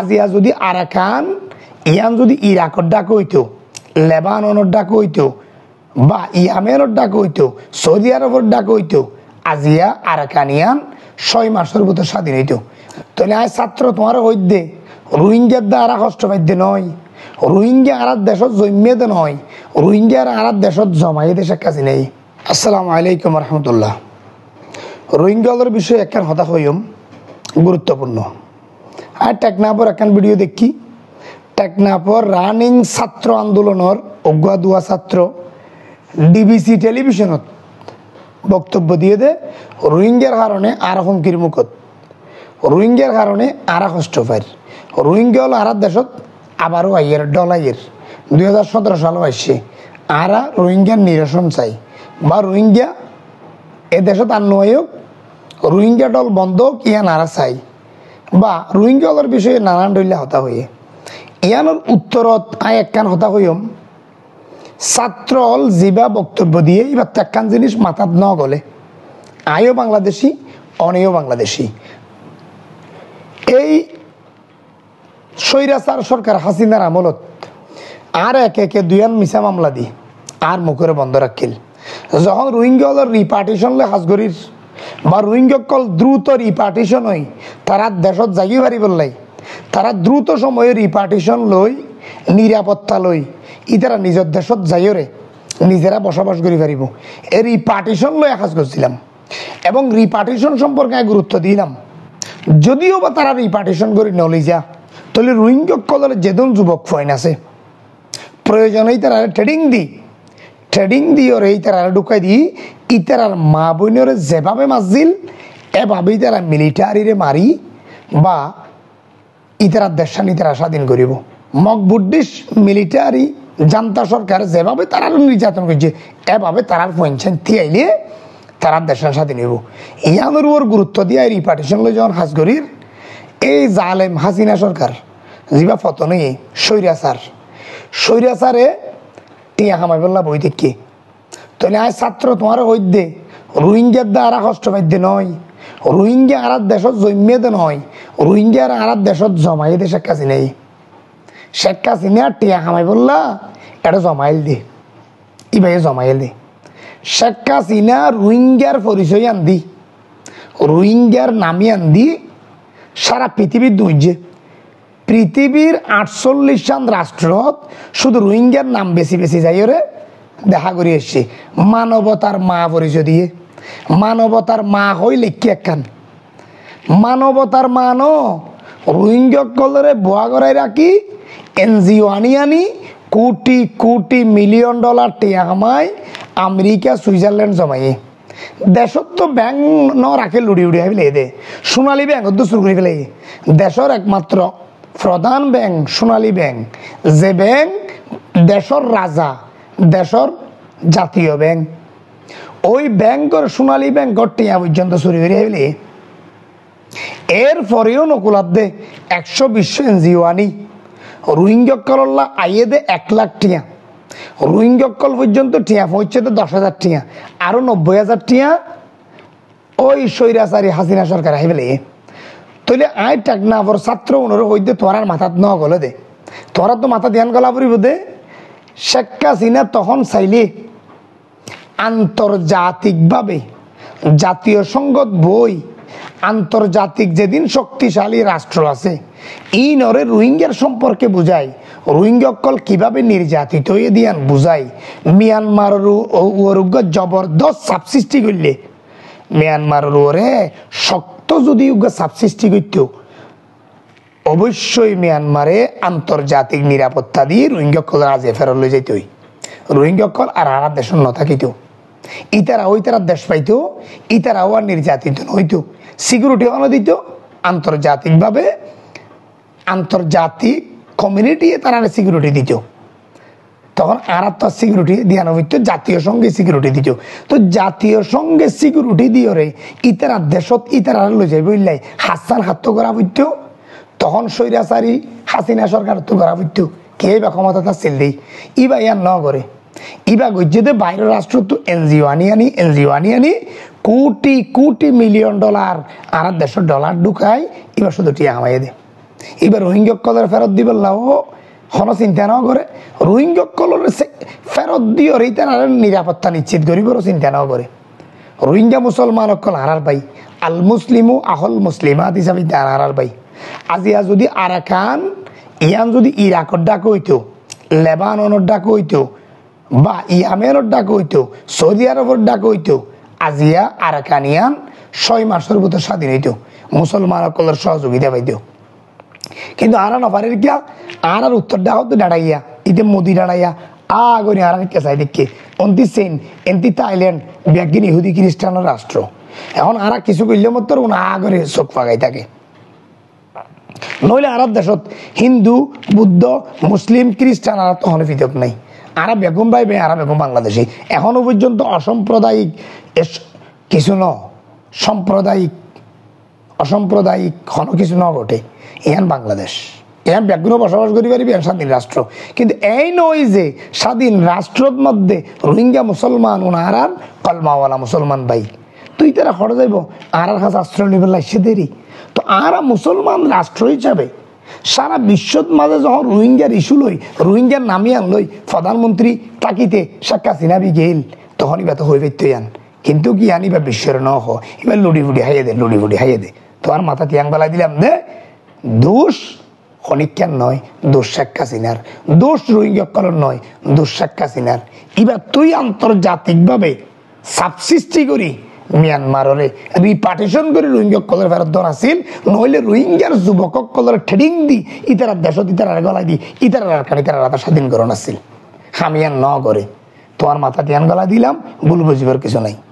আজিয়া যদি আরাকান ইয়ান যদি ইরাকর ডাক হইতো লেবাননের ডাক হইতো বা ইয়ামেনের ডাক হইতো সৌদি আরবের ডাক হইতো আজিয়া ইয়ান ছয় মাসের ভিতর স্বাধীন হইতো তাহলে আজ ছাত্র তোমার হইদে রোহিঙ্গার দ্বারা কষ্ট পাইতে নয় রোহিঙ্গা আর দেশত জমিয়ে নয় রোহিঙ্গার আর দেশত জমাই দেশের কাজে নেই আসসালামু আলাইকুম রহমতুল্লাহ রোহিঙ্গাদের বিষয়ে একটা হতা হইম গুরুত্বপূর্ণ আর এখন ভিডিও দেখি টেকনাপর রানিং ছাত্র আন্দোলনের অগুয়া দুয়া ছাত্র ডিবিসি টেলিভিশনত বক্তব্য দিয়ে দে রোহিঙ্গার কারণে আর হুমকির মুখত রোহিঙ্গার কারণে আর কষ্ট পায় রোহিঙ্গা হল আর দেশত আবারও আইয়ের ডলাইয়ের দুই হাজার সতেরো সালও আসছে আর রোহিঙ্গার নিরসন চাই বা রোহিঙ্গা এ দেশত আর নয় রোহিঙ্গা দল বন্ধ হোক ইয়ান আর চাই বা রোহিঙ্গাওয়ালার বিষয়ে নানান ডলিয়া হতা হইয়ে ইয়ানোর উত্তরত আয় একখান হতা হইম হল জিবা বক্তব্য দিয়ে এবার একখান জিনিস মাথাত ন গলে আয়ও বাংলাদেশি অনেও বাংলাদেশি এই সৈরাচার সরকার হাসিনার আমলত আর একে একে দুয়ান মিশা মামলা দি আর মুখের বন্ধ রাখিল যখন রোহিঙ্গাওয়ালার রিপার্টিশনলে হাজগরির বা রোহিঙ্গকল দ্রুত রিপার্টিশন হই তারা দেশত জাগি পারি বললাই তারা দ্রুত সময়ে রিপার্টিশন লই নিরাপত্তা লই ই তারা নিজের দেশত যাইও রে নিজেরা বসবাস করি পারিব এ রিপার্টিশন লয়ে কাজ করছিলাম এবং রিপার্টিশন সম্পর্কে গুরুত্ব দিলাম যদিও বা তারা রিপার্টিশন করে নলি যা তাহলে রোহিঙ্গকলের যেদিন যুবক ফয়েন আছে প্রয়োজনেই তারা ট্রেডিং দিই ট্রেডিং দিয়রে তারা ঢুকাই দি ইতারার মা বোনের যেভাবে মাসজিল এভাবেই তারা মিলিটারিরে মারি বা ইতারা দেশ ইতারা স্বাধীন করিব বুদ্ধিস্ট মিলিটারি জান্তা সরকার যেভাবে তারা নির্যাতন করছে এভাবে তারার পেনশন থিয়াইলে তারা দেশান স্বাধীন হইব ইয়ানোর ওর গুরুত্ব দিয়ে রিপার্টিশন লো যখন হাজগরির এই জালেম হাসিনা সরকার সৈরা সার সৈরা সারে টিয়া কামাই বললাম বই দেখে তাহলে আয় ছাত্র তোমার দে রোহিঙ্গার দা আর কষ্ট পাইতে নয় রোহিঙ্গা আর দেশত জমিয়ে দে নয় রোহিঙ্গার আর দেশত জমাই দে শেখ নেই শেখ আর টিয়া খামাই বললা এটা জমাইল দে ভাই জমাইল দে শেখ হাসিনা রোহিঙ্গার পরিচয় আন্দি রোহিঙ্গার নামে আন্দি সারা পৃথিবীর যে পৃথিবীর আটচল্লিশ চান রাষ্ট্রত শুধু রোহিঙ্গার নাম বেশি বেশি যাই ওরে দেখা করি এসছি মানবতার মা পরিচয় দিয়ে মানবতার মা হই লিখি একখান মানবতার মা ন কলরে বোয়া গড়াই রাখি এনজিও আনি আনি কোটি কোটি মিলিয়ন ডলার টিয়া কামাই আমেরিকা সুইজারল্যান্ড জমাই দেশত তো ব্যাংক ন রাখে লুড়ি উড়ি ফেলে দে সোনালী ব্যাংক তো করে ফেলে দেশর একমাত্র প্রধান ব্যাংক সোনালী ব্যাংক যে ব্যাংক দেশর রাজা দেশর জাতীয় ব্যাংক ওই ব্যাংকর সোনালী ব্যাংকর টিয়া পর্যন্ত চুরি হয়ে হইলে এর পরেও নকুলাব্দে একশো বিশ্ব এনজিও আনি রোহিঙ্গকল্লা দে এক লাখ টিয়া রোহিঙ্গকল পর্যন্ত টিয়া পৌঁছে দে দশ হাজার টিয়া আরও নব্বই হাজার টিয়া ওই সৈরাচারী হাসিনা সরকার আহিবলে তইলে আই টাক না আবার ছাত্র উনরে হইতে তোরার মাথাত ন গলে দে তোরা তো মাথা ধ্যান গলা পড়িব দে শেখ সিনা তখন চাইলে আন্তর্জাতিকভাবে জাতীয় সংগত বই আন্তর্জাতিক যেদিন শক্তিশালী রাষ্ট্র আছে ই নরে রোহিঙ্গার সম্পর্কে বুঝাই রোহিঙ্গকল কিভাবে নির্যাতিত হয়ে দিয়ান বুঝাই মিয়ানমারের জবরদস্ত জবরদস্ত সৃষ্টি করলে মিয়ানমারের ওরে শক্তি যদি উগা চাপ সৃষ্টি করত অবশ্যই মিয়ানমারে আন্তর্জাতিক নিরাপত্তা দিয়ে রোহিঙ্গাসকলের আজে ফেরত লই যেত রোহিঙ্গাসকল আর আর দেশন নথাকিত ইতারা ওই তারা দেশ পাইত ইতারাও আর নির্যাতিত হইত সিকিউরিটি অন দিত আন্তর্জাতিকভাবে আন্তর্জাতিক কমিউনিটি তারা সিকিউরিটি দিত তখন একটা সিকিউরিটি দিয়া নবিত্য জাতীয় সঙ্গে সিকিউরিটি দিত তো জাতীয় সঙ্গে সিকিউরিটি দিয়ে রে ইতারা দেশত ইতারা লই যাই বুঝলাই হাসান তো করা হইত তখন সৈরাচারি হাসিনা সরকার তো করা হইত কে বা ক্ষমতা তার সেল দেই ইবা ইয়ার ন করে ইবা গজ্যতে বাইরের রাষ্ট্র তো এনজিও আনি আনি এনজিও আনি আনি কোটি কোটি মিলিয়ন ডলার আর দেড়শো ডলার ঢুকায় এবার শুধু টিয়া হামাই দে এবার রোহিঙ্গা কলার ফেরত দিবেন ও হন চিন্তা ন করে সে ফেরত দিয়ে রিটার্নারের নিরাপত্তা নিশ্চিত করিবরও চিন্তা ন করে রোহিঙ্গা অকল হারার পাই আল মুসলিমও আহল মুসলিমাত হিসাবে তার হারার পাই আজিয়া যদি আরাকান ইয়ান যদি ইরাকর ডাক হইতো লেবাননের ডাক হইতো বা ইয়ামেনর ডাক হইতো সৌদি আরবর ডাক হইতো আজিয়া ইয়ান ছয় মাসের ভিতর স্বাধীন হইতো অকলের সহযোগিতা পাইতো কিন্তু আরা পারে কিয়া আরার উত্তরটা হতো ডাড়াইয়া ইতে মোদি ডাড়াইয়া আগরি আরার কে চাই দেখি অন্তি সেন এন্তি থাইল্যান্ড ব্যাগিন ইহুদি খ্রিস্টান রাষ্ট্র এখন আরা কিছু করলে মতো আগরে চোখ ফাগাই থাকে নইলে আরব দেশত হিন্দু বুদ্ধ মুসলিম খ্রিস্টান আর তো হলে পৃথক নাই আরব বেগম ভাই বে আরব বেগম বাংলাদেশি এখনো পর্যন্ত অসাম্প্রদায়িক কিছু ন সাম্প্রদায়িক অসাম্প্রদায়িক ক্ষণ কিছু ন ঘটে এহান বাংলাদেশ এহান ব্যাগ্রহ বসবাস করি পারিবি স্বাধীন রাষ্ট্র কিন্তু এই নয় যে স্বাধীন রাষ্ট্রর মধ্যে রোহিঙ্গা মুসলমান উনার আর কলমাওয়ালা মুসলমান ভাই তুই তারা হরে যাইব আর আর কাছে আশ্রয় নিবে লাগছে দেরি তো আর মুসলমান রাষ্ট্র হিসাবে সারা বিশ্বর মাঝে যখন রোহিঙ্গার ইস্যু লই রোহিঙ্গার নামিয়ে আনলই প্রধানমন্ত্রী তাকিতে শেখ হাসিনা বি গেল তখনই ব্যথ হয়ে পেতে আন কিন্তু কি আনিবা বিশ্বের ন হ এবার লুডি ফুডি হাইয়ে দে লুডি ফুডি হাইয়ে দে তোমার মাথা তিয়াং বেলায় দিলাম দে দোষ খনিকার নয় সাক্ষা সিনার দোষ রোহিঙ্গকলর নয় সাক্ষা সিনার এবার তুই আন্তর্জাতিকভাবে সাব সৃষ্টি করি মিয়ানমাররে রিপার্টেশন করে কলের ফেরত ধর আছিল নহলে রোহিঙ্গার কলের ঠেডিং দি ইতারা দেশত ইতারার গলায় দি ইতারার আরকান ইতারার স্বাধীন স্বাধীনকরণ আসিল হামিয়ান ন করে তোমার মাথা তিয়ান গলা দিলাম ভুল বুঝিবার কিছু নাই